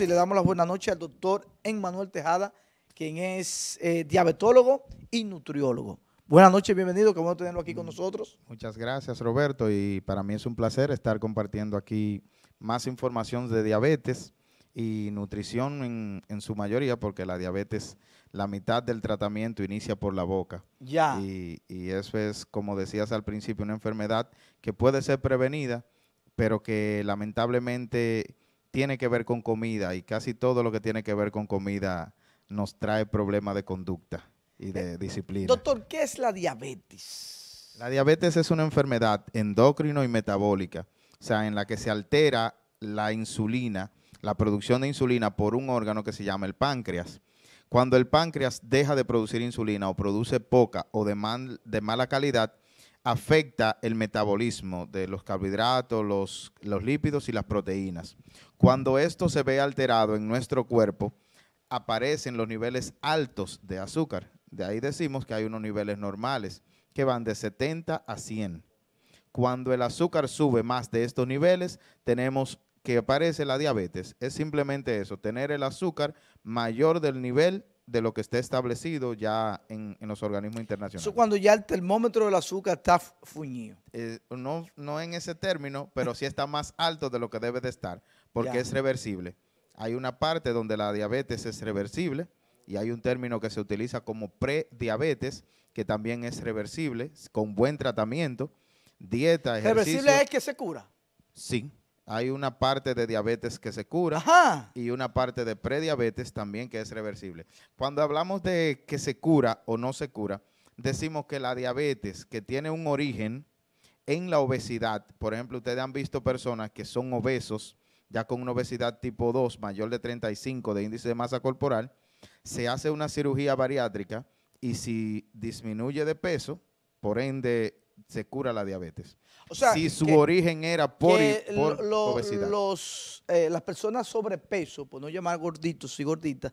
y le damos la buena noche al doctor Emmanuel Tejada, quien es eh, diabetólogo y nutriólogo. Buenas noches, bienvenido, que bueno tenerlo aquí con mm, nosotros. Muchas gracias, Roberto, y para mí es un placer estar compartiendo aquí más información de diabetes y nutrición en, su mayoría, porque la diabetes, la mitad del tratamiento inicia por la boca. Ya. Y, y eso es, como decías al principio, una enfermedad que puede ser prevenida, pero que lamentablemente tiene que ver con comida y casi todo lo que tiene que ver con comida nos trae problemas de conducta y de eh, disciplina. Doctor, ¿qué es la diabetes? La diabetes es una enfermedad endocrina y metabólica, o sea, en la que se altera la insulina, la producción de insulina por un órgano que se llama el páncreas. Cuando el páncreas deja de producir insulina o produce poca o de mala calidad, afecta el metabolismo de los carbohidratos, los, los lípidos y las proteínas. Cuando esto se ve alterado en nuestro cuerpo, aparecen los niveles altos de azúcar. De ahí decimos que hay unos niveles normales que van de 70 a 100. Cuando el azúcar sube más de estos niveles, tenemos que aparece la diabetes. Es simplemente eso, tener el azúcar mayor del nivel de lo que esté establecido ya en, los organismos internacionales. Eso cuando ya el termómetro del azúcar está fuñido. Eh, no, no en ese término, pero sí está más alto de lo que debe de estar, porque es reversible. Hay una parte donde la diabetes es reversible y hay un término que se utiliza como prediabetes, que también es reversible, con buen tratamiento, dieta, ejercicio. ¿Reversible es que se cura? Sí hay una parte de diabetes que se cura y una parte de prediabetes también que es reversible. Cuando hablamos de que se cura o no se cura, decimos que la diabetes que tiene un origen en la obesidad, por ejemplo, ustedes han visto personas que son obesos, ya con una obesidad tipo 2 mayor de 35 de índice de masa corporal, se hace una cirugía bariátrica y si disminuye de peso, por ende se cura la diabetes. O sea, si su origen era por, obesidad. Eh, las personas sobrepeso, por no llamar gorditos y gorditas,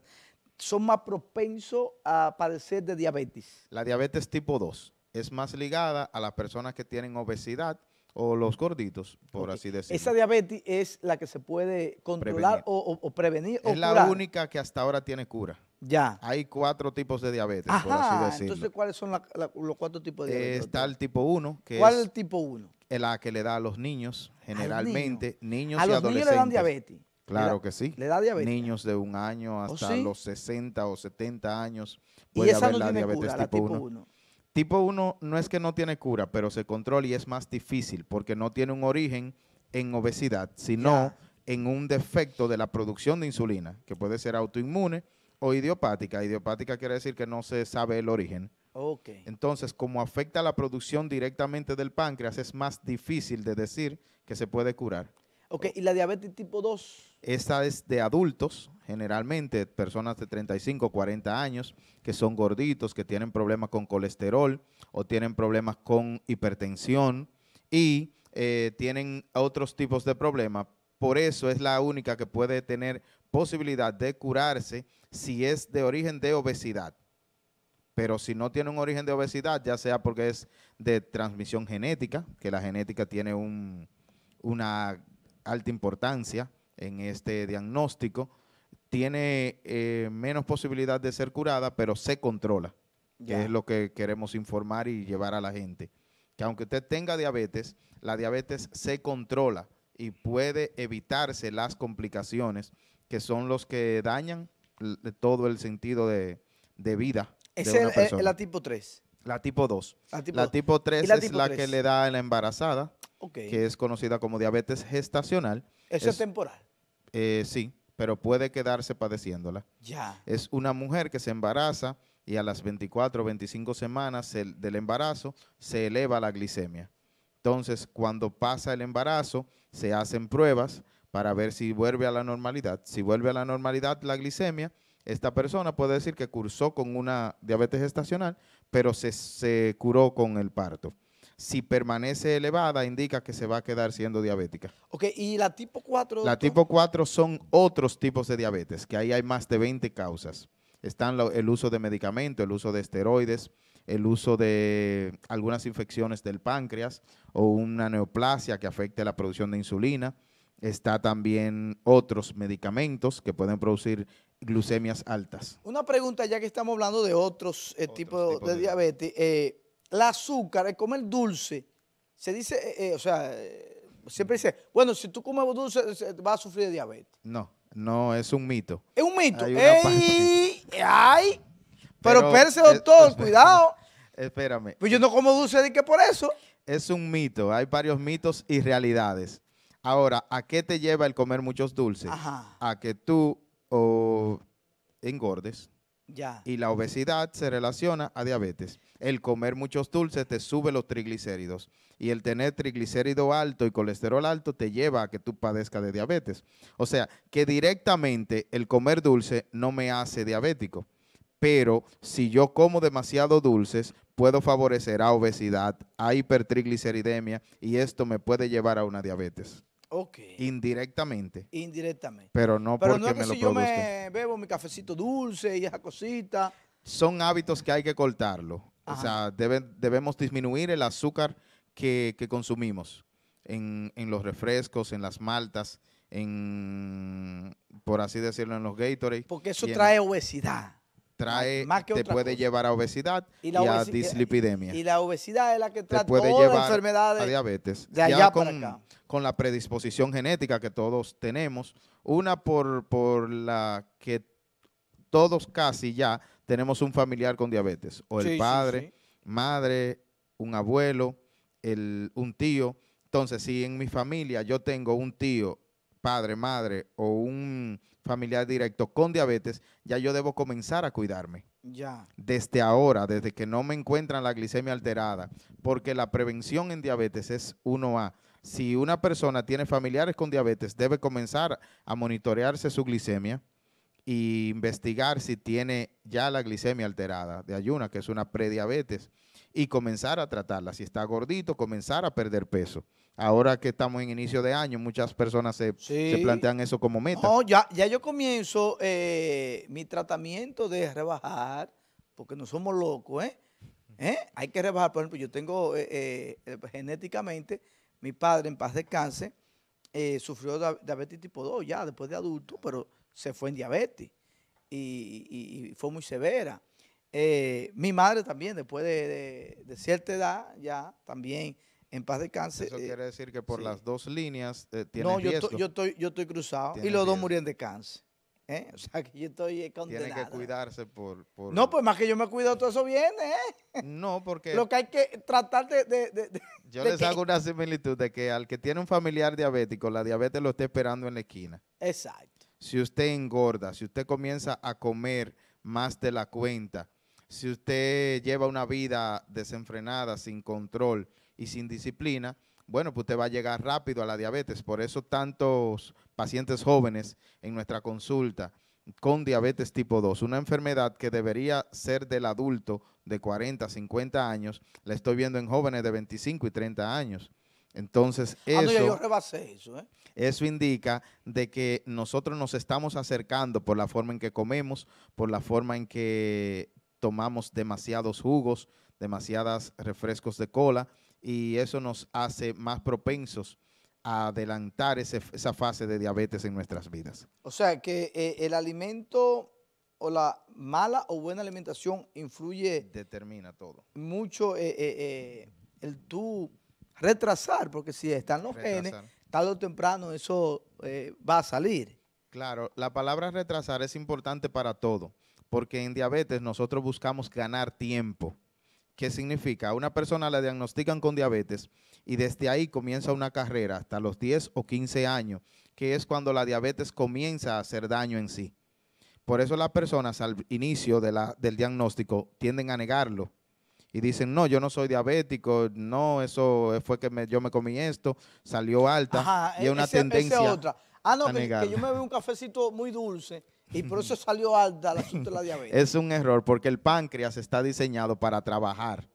son más propensos a padecer de diabetes. La diabetes tipo 2 es más ligada a las personas que tienen obesidad o los gorditos, por así decirlo. Esa diabetes es la que se puede controlar O, prevenir. Es la única que hasta ahora tiene cura. Ya. Hay cuatro tipos de diabetes, por así decirlo. Entonces, ¿cuáles son los cuatro tipos de diabetes? Eh, está el tipo 1. Que ¿Cuál es el tipo 1? La que le da a los niños, generalmente, niños a los Niños le dan diabetes? Claro que sí. Le da diabetes. Niños de un año ¿Oh, hasta los 60 o 70 años puede ¿Y haber no la diabetes cura, tipo, tipo 1. Tipo 1 no es que no tiene cura, pero se controla y es más difícil porque no tiene un origen en obesidad, sino en un defecto de la producción de insulina, que puede ser autoinmune o idiopática. Idiopática quiere decir que no se sabe el origen. Okay. Entonces, como afecta la producción directamente del páncreas, es más difícil de decir que se puede curar. Ok, ¿y la diabetes tipo 2? Esa es de adultos, generalmente personas de 35, 40 años, que son gorditos, que tienen problemas con colesterol o tienen problemas con hipertensión y eh, tienen otros tipos de problemas. Por eso es la única que puede tener posibilidad de curarse si es de origen de obesidad. Pero si no tiene un origen de obesidad, ya sea porque es de transmisión genética, que la genética tiene una alta importancia en este diagnóstico, tiene eh, menos posibilidad de ser curada, pero se controla, que es lo que queremos informar y llevar a la gente. Que aunque usted tenga diabetes, la diabetes se controla y puede evitarse las complicaciones que son los que dañan todo el sentido de, vida. Esa es la tipo 3. La tipo 2. La tipo, 3 es la que le da a la embarazada, que es conocida como diabetes gestacional. ¿Eso es, temporal? Eh, sí, pero puede quedarse padeciéndola. Ya. Es una mujer que se embaraza y a las 24 o 25 semanas del embarazo se eleva la glicemia. Entonces, cuando pasa el embarazo, se hacen pruebas para ver si vuelve a la normalidad. Si vuelve a la normalidad la glicemia, esta persona puede decir que cursó con una diabetes gestacional, pero se, curó con el parto. Si permanece elevada, indica que se va a quedar siendo diabética. Ok, ¿y la tipo 4? La tipo 4 son otros tipos de diabetes, que ahí hay más de 20 causas. Están el uso de medicamentos, el uso de esteroides, el uso de algunas infecciones del páncreas o una neoplasia que afecte la producción de insulina, Está también otros medicamentos que pueden producir glucemias altas. Una pregunta ya que estamos hablando de otros, eh, tipos, de, diabetes. Eh, la azúcar, el comer dulce, se dice, eh, eh, o sea, siempre dice, bueno, si tú comes dulce vas a sufrir de diabetes. No, no, es un mito. Es un mito. ¡Ey! ¡Ay! Pero, pero doctor, cuidado. Espérame. Pues yo no como dulce de que por eso. Es un mito, hay varios mitos y realidades. Ahora, ¿a qué te lleva el comer muchos dulces? A que tú engordes. Ya. Y la obesidad se relaciona a diabetes. El comer muchos dulces te sube los triglicéridos. Y el tener triglicérido alto y colesterol alto te lleva a que tú padezcas de diabetes. O sea, que directamente el comer dulce no me hace diabético. Pero si yo como demasiado dulces, puedo favorecer a obesidad, a hipertrigliceridemia y esto me puede llevar a una diabetes. Indirectamente. Indirectamente. Pero no porque es que me si lo yo me bebo mi cafecito dulce y esa cosita Son hábitos que hay que cortarlo. O sea, debemos disminuir el azúcar que, consumimos en, los refrescos, en las maltas, en, por así decirlo, en los Gatorade. Porque eso trae obesidad trae, te puede llevar a obesidad y, a dislipidemia. Y la obesidad es la que trae puede todas enfermedades a diabetes. De allá ya con, con la predisposición genética que todos tenemos, una por, la que todos casi ya tenemos un familiar con diabetes, o el padre, madre, un abuelo, un tío. Entonces, si en mi familia yo tengo un tío padre, madre o un familiar directo con diabetes, ya yo debo comenzar a cuidarme. Ya. Desde ahora, desde que no me encuentran la glicemia alterada, porque la prevención en diabetes es 1A. Si una persona tiene familiares con diabetes, debe comenzar a monitorearse su glicemia e investigar si tiene ya la glicemia alterada de ayuna, que es una prediabetes y comenzar a tratarla. Si está gordito, comenzar a perder peso. Ahora que estamos en inicio de año, muchas personas se, plantean eso como meta. No, ya, ya yo comienzo eh, mi tratamiento de rebajar, porque no somos locos, ¿eh? ¿Eh? Hay que rebajar. Por ejemplo, yo tengo eh, genéticamente, mi padre en paz de cáncer, sufrió diabetes tipo 2 ya después de adulto, pero se fue en diabetes y fue muy severa. Eh, mi madre también, después de, cierta edad, ya también en paz de cáncer. Eso eh, quiere decir que por las dos líneas eh, tiene No, yo, yo, estoy, cruzado y los dos murieron de cáncer. O sea que yo estoy condenado. Tiene que cuidarse por, No, pues más que yo me cuido, todo eso viene. No, porque... Lo que hay que tratar de... yo les hago una similitud de que al que tiene un familiar diabético, la diabetes lo está esperando en la esquina. Exacto. Si usted engorda, si usted comienza a comer más de la cuenta, si usted lleva una vida desenfrenada, sin control y sin disciplina, bueno, pues usted va a llegar rápido a la diabetes. Por eso tantos pacientes jóvenes en nuestra consulta con diabetes tipo 2, una enfermedad que debería ser del adulto de 40, 50 años, la estoy viendo en jóvenes de 25 y 30 años. Entonces, ah, eso, ¿eh? eso indica de que nosotros nos estamos acercando por la forma en que comemos, por la forma en que tomamos demasiados jugos, demasiadas refrescos de cola y eso nos hace más propensos a adelantar esa fase de diabetes en nuestras vidas. O sea que eh, el alimento o la mala o buena alimentación influye... Determina todo. Mucho eh, eh, el tú retrasar, porque si están los genes, tarde o temprano eso va a salir. Claro, la palabra retrasar es importante para todo porque en diabetes nosotros buscamos ganar tiempo. ¿Qué significa? A una persona la diagnostican con diabetes y desde ahí comienza una carrera hasta los 10 o 15 años, que es cuando la diabetes comienza a hacer daño en sí. Por eso las personas al inicio del diagnóstico tienden a negarlo y dicen, no, yo no soy diabético, no, eso fue que yo me comí esto, salió alta y es e, una tendencia. otra. Ah, no, a que, yo me bebí un cafecito muy dulce y por eso salió alta la de la diabetes. es un error porque el páncreas está diseñado para trabajar.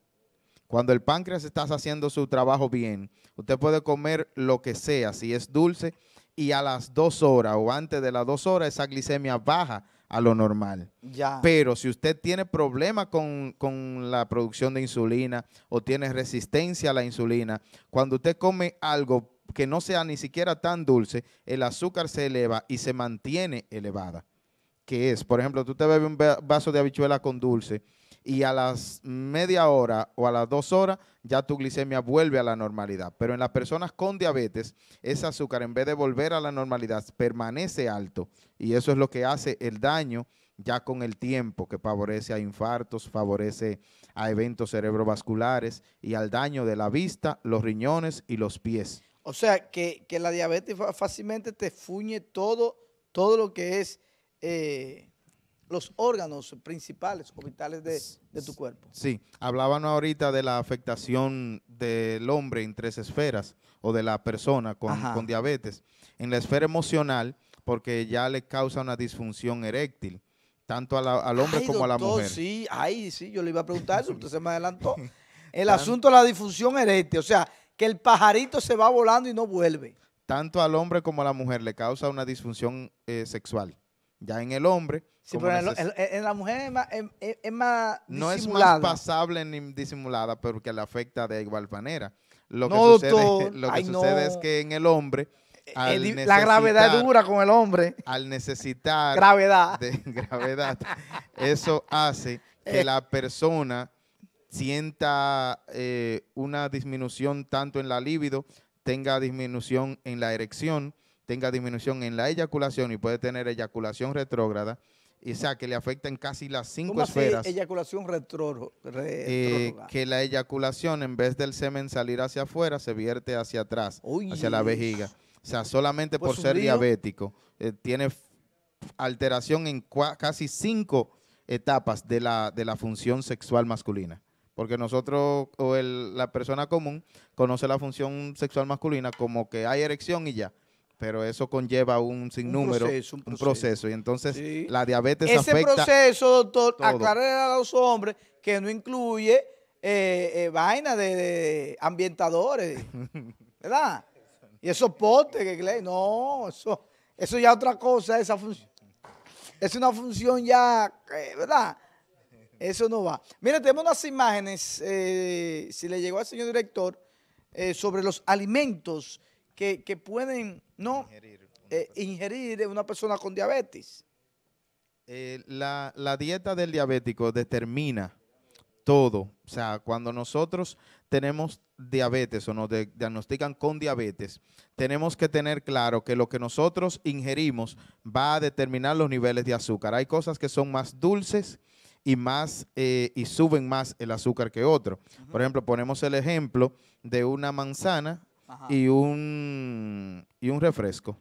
Cuando el páncreas está haciendo su trabajo bien, usted puede comer lo que sea, si es dulce, y a las dos horas o antes de las dos horas esa glicemia baja a lo normal. Pero si usted tiene problemas con, con, la producción de insulina o tiene resistencia a la insulina, cuando usted come algo que no sea ni siquiera tan dulce, el azúcar se eleva y se mantiene elevada que es, por ejemplo, tú te bebes un vaso de habichuela con dulce y a las media hora o a las dos horas ya tu glicemia vuelve a la normalidad. Pero en las personas con diabetes, ese azúcar en vez de volver a la normalidad permanece alto y eso es lo que hace el daño ya con el tiempo, que favorece a infartos, favorece a eventos cerebrovasculares y al daño de la vista, los riñones y los pies. O sea, que, que la diabetes fácilmente te fuñe todo, todo lo que es eh, los órganos principales o vitales de, tu cuerpo. Sí, hablábamos ahorita de la afectación del hombre en tres esferas o de la persona con, diabetes. En la esfera emocional, porque ya le causa una disfunción eréctil, tanto al hombre como a la mujer. Sí, ahí sí, yo le iba a preguntar eso, usted se me adelantó. El asunto de la disfunción eréctil, o sea, que el pajarito se va volando y no vuelve. Tanto al hombre como a la mujer le causa una disfunción eh, sexual. Ya en el hombre. Sí, pero en, la mujer es más, em, No es más pasable ni disimulada, pero que le afecta de igual manera. Lo que, sucede, lo que sucede es que en el hombre. Eh, la gravedad dura con el hombre. Al necesitar. gravedad. eso hace que eh. la persona sienta eh, una disminución tanto en la libido, tenga disminución en la erección, tenga disminución en la eyaculación y puede tener eyaculación retrógrada, y sea, que le en casi las cinco ¿Cómo esferas. eyaculación eh, retrógrada? que la eyaculación, en vez del semen salir hacia afuera, se vierte hacia atrás, hacia la vejiga. O sea, solamente pues por ser diabético. Eh, tiene alteración en casi cinco etapas de la, de la función sexual masculina. Porque nosotros, o la persona común, conoce la función sexual masculina como que hay erección y ya pero eso conlleva un sinnúmero, un proceso. Un proceso. Y entonces la diabetes Ese afecta... Ese proceso, doctor, aclare a los hombres que no incluye eh, eh, vaina de, ambientadores, ¿verdad? Y esos potes que... No, eso, eso ya es otra cosa, esa función. Es una función ya, eh, ¿verdad? Eso no va. Mire, tenemos unas imágenes, si le llegó al señor director, sobre los alimentos que, pueden no ingerir una, eh, persona con diabetes? Eh, la, dieta del diabético determina todo. O sea, cuando nosotros tenemos diabetes o nos diagnostican con diabetes, tenemos que tener claro que lo que nosotros ingerimos va a determinar los niveles de azúcar. Hay cosas que son más dulces y más eh, y suben más el azúcar que otro. Por ejemplo, ponemos el ejemplo de una manzana y un, y un refresco,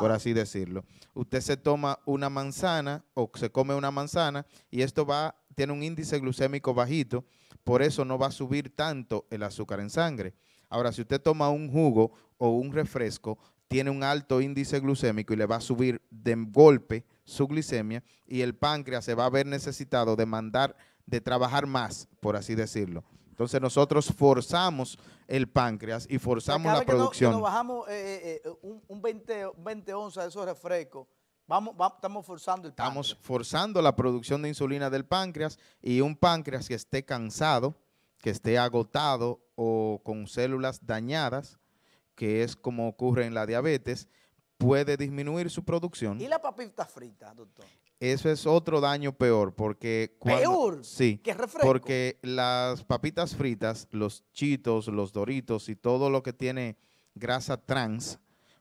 por así decirlo. Usted se toma una manzana o se come una manzana y esto va, tiene un índice glucémico bajito, por eso no va a subir tanto el azúcar en sangre. Ahora, si usted toma un jugo o un refresco, tiene un alto índice glucémico y le va a subir de golpe su glicemia y el páncreas se va a ver necesitado de mandar, de trabajar más, por así decirlo. Entonces nosotros forzamos el páncreas y forzamos la producción. Que bajamos eh, eh, eh, un, 20, 20 onzas de esos refrescos, estamos forzando el páncreas. Estamos forzando la producción de insulina del páncreas y un páncreas que esté cansado, que esté agotado o con células dañadas, que es como ocurre en la diabetes, puede disminuir su producción. ¿Y la papita frita, doctor? Eso es otro daño peor, porque... Sí. refresco? Porque las papitas fritas, los chitos, los doritos y todo lo que tiene grasa trans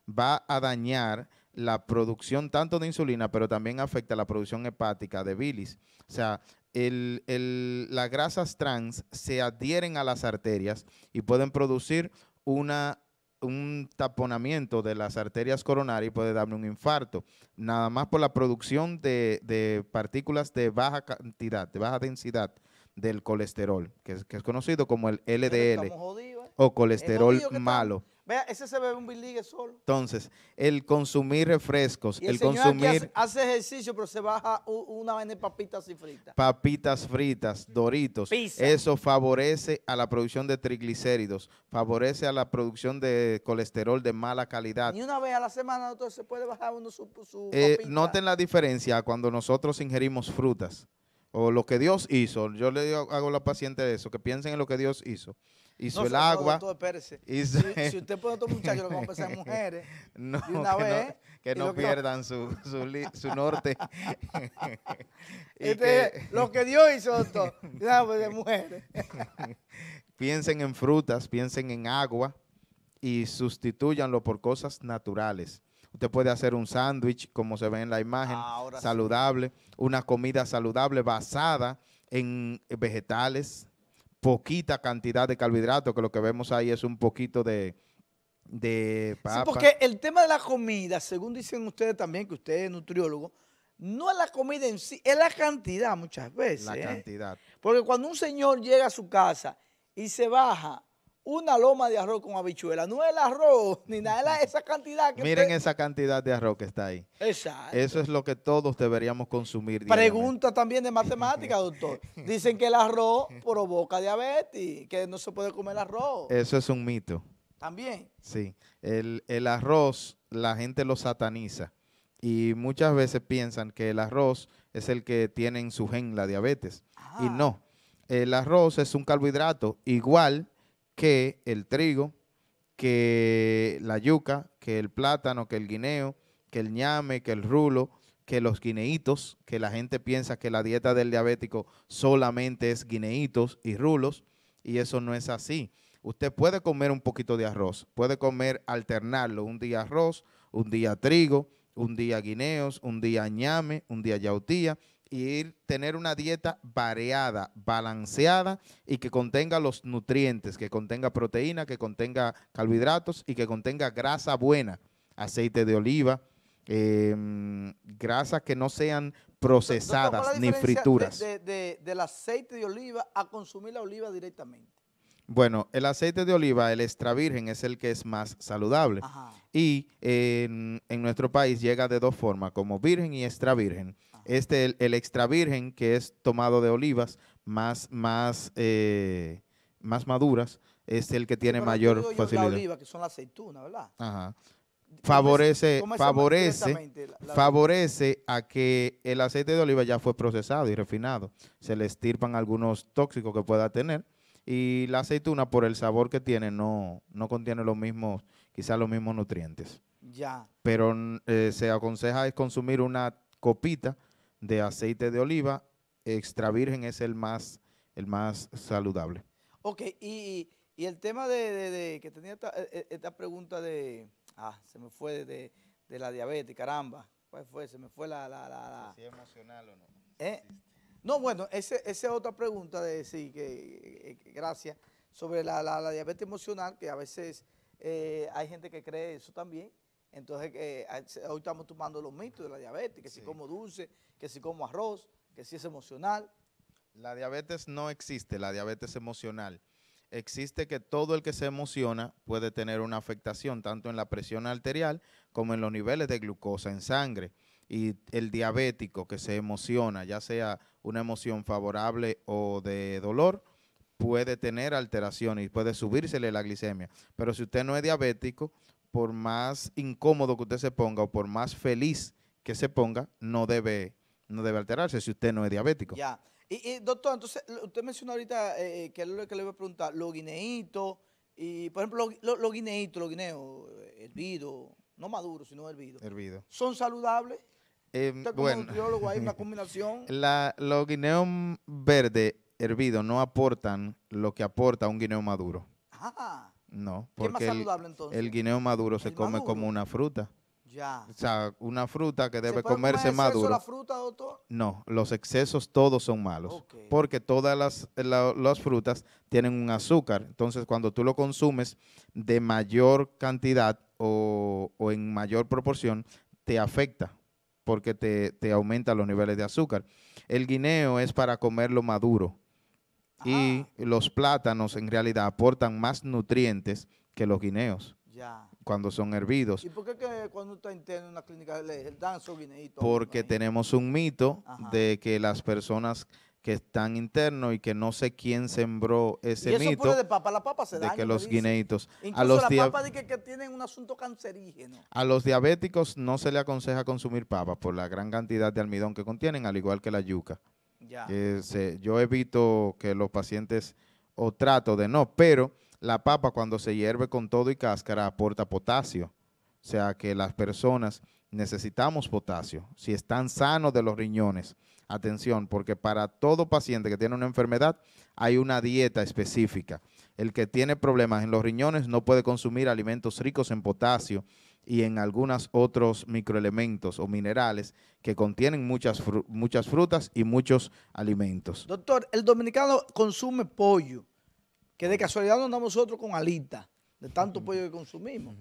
va a dañar la producción tanto de insulina, pero también afecta la producción hepática de bilis. O sea, el, el, las grasas trans se adhieren a las arterias y pueden producir una un taponamiento de las arterias coronarias puede darme un infarto, nada más por la producción de, partículas de baja cantidad, de baja densidad del colesterol, que es, conocido como el LDL ¿eh? o colesterol malo. Vea, ese se bebe un biligue solo. Entonces, el consumir refrescos, el, consumir. hace, ejercicio, pero se baja una vez en papitas y fritas. Papitas fritas, doritos. Eso favorece a la producción de triglicéridos, favorece a la producción de colesterol de mala calidad. y una vez a la semana doctor, se puede bajar uno su. su eh, noten la diferencia cuando nosotros ingerimos frutas o lo que Dios hizo. Yo le hago a la paciente eso, que piensen en lo que Dios hizo hizo no, el agua. Si, usted puede, otro muchacho lo vamos a mujeres. No, que no, pierdan Su, norte. y este, que... Lo que Dios hizo, todo, pues, de mujeres. piensen en frutas, piensen en agua y sustituyanlo por cosas naturales. Usted puede hacer un sándwich, como se ve en la imagen, saludable, una comida saludable basada en vegetales, poquita cantidad de carbohidratos, que lo que vemos ahí es un poquito de, de Sí, porque el tema de la comida, según dicen ustedes también, que usted es nutriólogo, no es la comida en sí, es la cantidad muchas veces. La ¿eh? cantidad. Porque cuando un señor llega a su casa y se baja una loma de arroz con habichuela. No el arroz, ni nada, esa cantidad que Miren esa cantidad de arroz que está ahí. Exacto. Eso es lo que todos deberíamos consumir. Pregunta también de matemática, doctor. Dicen que el arroz provoca diabetes, que no se puede comer arroz. Eso es un mito. ¿También? Sí. El, arroz, la gente lo sataniza. Y muchas veces piensan que el arroz es el que tiene en su gen la diabetes. Y ah. no. El arroz es un carbohidrato igual que el trigo, que la yuca, que el plátano, que el guineo, que el ñame, que el rulo, que los guineitos, que la gente piensa que la dieta del diabético solamente es guineitos y rulos, y eso no es así. Usted puede comer un poquito de arroz, puede comer, alternarlo, un día arroz, un día trigo, un día guineos, un día ñame, un día yautía, y tener una dieta variada, balanceada y que contenga los nutrientes, que contenga proteína, que contenga carbohidratos y que contenga grasa buena, aceite de oliva, em, grasas que no sean procesadas ni frituras. De, del aceite de oliva a consumir la oliva directamente. Bueno, el aceite de oliva, el extra virgen, es el que es más saludable. Y en, en, nuestro país llega de dos formas, como virgen y extra virgen este, el, extra virgen, que es tomado de olivas más, más, eh, más maduras, es el que tiene mayor facilidad. oliva, que son las aceitunas, ¿verdad? Ajá. Favorece, favorece, favorece a que el aceite de oliva ya fue procesado y refinado. Se le estirpan algunos tóxicos que pueda tener y la aceituna por el sabor que tiene no, no contiene los mismos, quizás los mismos nutrientes. Ya. Pero eh, se aconseja es consumir una copita de aceite de oliva extra virgen es el más, el más saludable. Ok, y, y el tema de, de, que tenía e, e, esta, pregunta de, ah, se me fue de, de, la diabetes, caramba, ¿cuál fue? Se me fue la... la, la, Si es emocional o no. ¿Eh? No, bueno, esa es otra pregunta de sí, que, gracias, sobre la, la, diabetes emocional, que a veces eh, hay gente que cree eso también, entonces, que eh, hoy estamos tomando los mitos de la diabetes, que si como dulce, que si como arroz, que si es emocional. La diabetes no existe, la diabetes emocional. Existe que todo el que se emociona puede tener una afectación tanto en la presión arterial como en los niveles de glucosa en sangre. Y el diabético que se emociona, ya sea una emoción favorable o de dolor, puede tener alteraciones y puede subírsele la glicemia. Pero si usted no es diabético, por más incómodo que usted se ponga o por más feliz que se ponga, no debe, no debe alterarse si usted no es diabético. Ya. Y, doctor, entonces, usted mencionó ahorita, eh, que es lo que le voy a preguntar, los guineitos, y por ejemplo, los guineitos, los guineos, hervidos, no maduros, sino hervidos. Hervido. ¿Son saludables? Em, usted como bueno, hay una combinación. los guineos verdes hervidos no aportan lo que aporta un guineo maduro. Ajá. Ah. No, porque El, guineo maduro se come como una fruta. Ya. O sea, una fruta que debe ¿Se puede comerse comer maduro. la fruta, doctor? No, los excesos todos son malos. Porque todas las, frutas tienen un azúcar. Entonces, cuando tú lo consumes de mayor cantidad o, en mayor proporción, te afecta porque te, te aumenta los niveles de azúcar. El guineo es para comerlo maduro y ah. los plátanos en realidad aportan más nutrientes que los guineos. Cuando son hervidos. ¿Y por qué que cuando está interno en una clínica le dan su guineitos? Porque tenemos un mito de que las personas que están internos y que no sé quién sembró ese ¿Y eso mito. de papa, la papa se de que los guineitos. Incluso a los la papa dice que, tienen un asunto cancerígeno. A los diabéticos no se les aconseja consumir papa por la gran cantidad de almidón que contienen, al igual que la yuca yo evito que los pacientes o trato de no, pero la papa cuando se hierve con todo y cáscara aporta potasio. O sea que las personas necesitamos potasio. Si están sanos de los riñones, atención, porque para todo paciente que tiene una enfermedad hay una dieta específica. El que tiene problemas en los riñones no puede consumir alimentos ricos en potasio y en algunos otros microelementos o minerales que contienen muchas, muchas frutas y muchos alimentos. Doctor, el dominicano consume pollo, que de casualidad no andamos nosotros con alita, de tanto pollo que consumimos.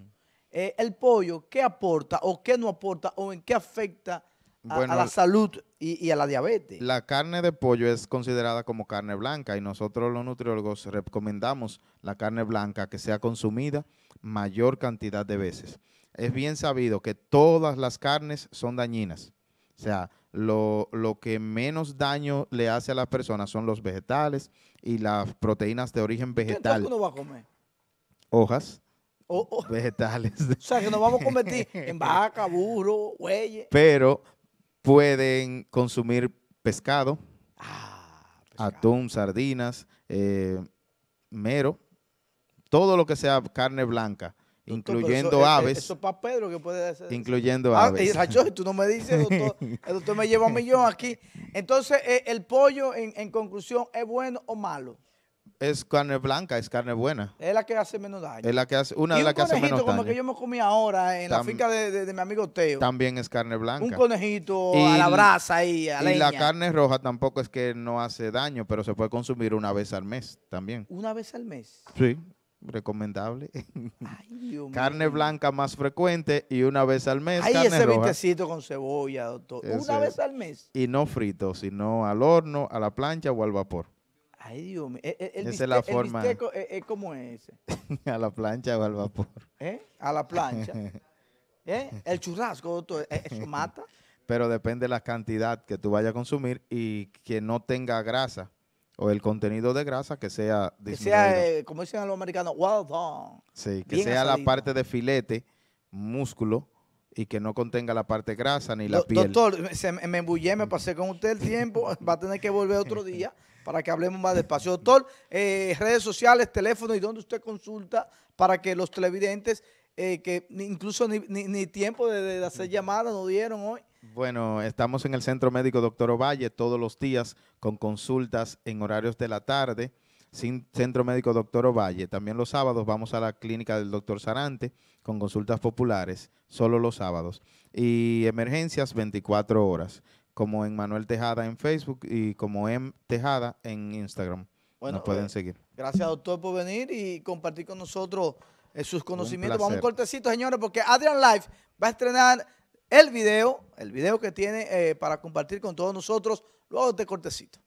Eh, el pollo, ¿qué aporta o qué no aporta o en qué afecta a, la salud y, a la diabetes? La carne de pollo es considerada como carne blanca y nosotros los nutriólogos recomendamos la carne blanca que sea consumida mayor cantidad de veces es bien sabido que todas las carnes son dañinas. O sea, lo, que menos daño le hace a las personas son los vegetales y las proteínas de origen vegetal. ¿Qué uno va a comer? Hojas. Oh, oh. Vegetales. O sea, que nos vamos a convertir en vaca, burro, bueyes. Pero pueden consumir pescado, ah, atún, sardinas, eh, mero, todo lo que sea carne blanca incluyendo aves. Eso es para Pedro que puede hacer. Incluyendo ah, aves. tú no me dices, doctor. El doctor me lleva un millón aquí. Entonces, eh, el pollo, en, conclusión, ¿es bueno o malo? Es carne blanca, es carne buena. Es la que hace menos daño. Es la que hace, menos daño. un conejito como que yo me comí ahora en la finca de, mi amigo Teo. También es carne blanca. Un conejito a la brasa y a Y la carne roja tampoco es que no hace daño, pero se puede consumir una vez al mes también. ¿Una vez al mes? Sí, recomendable. carne blanca más frecuente y una vez al mes. ese con cebolla, doctor. Una vez al mes. Y no frito, sino al horno, a la plancha o al vapor. Ay, Dios es la forma. es, como ese. a la plancha o al vapor. ¿Eh? A la plancha. ¿Eh? El churrasco, doctor. ¿eh? Eso mata. Pero depende de la cantidad que tú vayas a consumir y que no tenga grasa o el contenido de grasa que sea disminuido. Que sea, eh, como dicen los americanos, well done. Sí, que sea la parte de filete, músculo, y que no contenga la parte grasa ni la piel. Doctor, me embullé, me pasé con usted el tiempo, va a tener que volver otro día para que hablemos más despacio. Doctor, eh, redes sociales, teléfono y dónde usted consulta para que los televidentes eh, que incluso ni, tiempo de, hacer llamadas nos dieron hoy. Bueno, estamos en el Centro Médico Doctor Ovalle todos los días con consultas en horarios de la tarde. Sin Centro Médico Doctor Ovalle. También los sábados vamos a la clínica del doctor Sarante con consultas populares, solo los sábados. Y emergencias 24 horas, como en Manuel Tejada en Facebook y como en em Tejada en Instagram. Bueno, Nos pueden eh, seguir. Gracias, doctor, por venir y compartir con nosotros sus conocimientos. Vamos Vamos un cortecito, señores, porque Adrian Life va a estrenar el video, el video que tiene eh, para compartir con todos nosotros luego de este cortecito.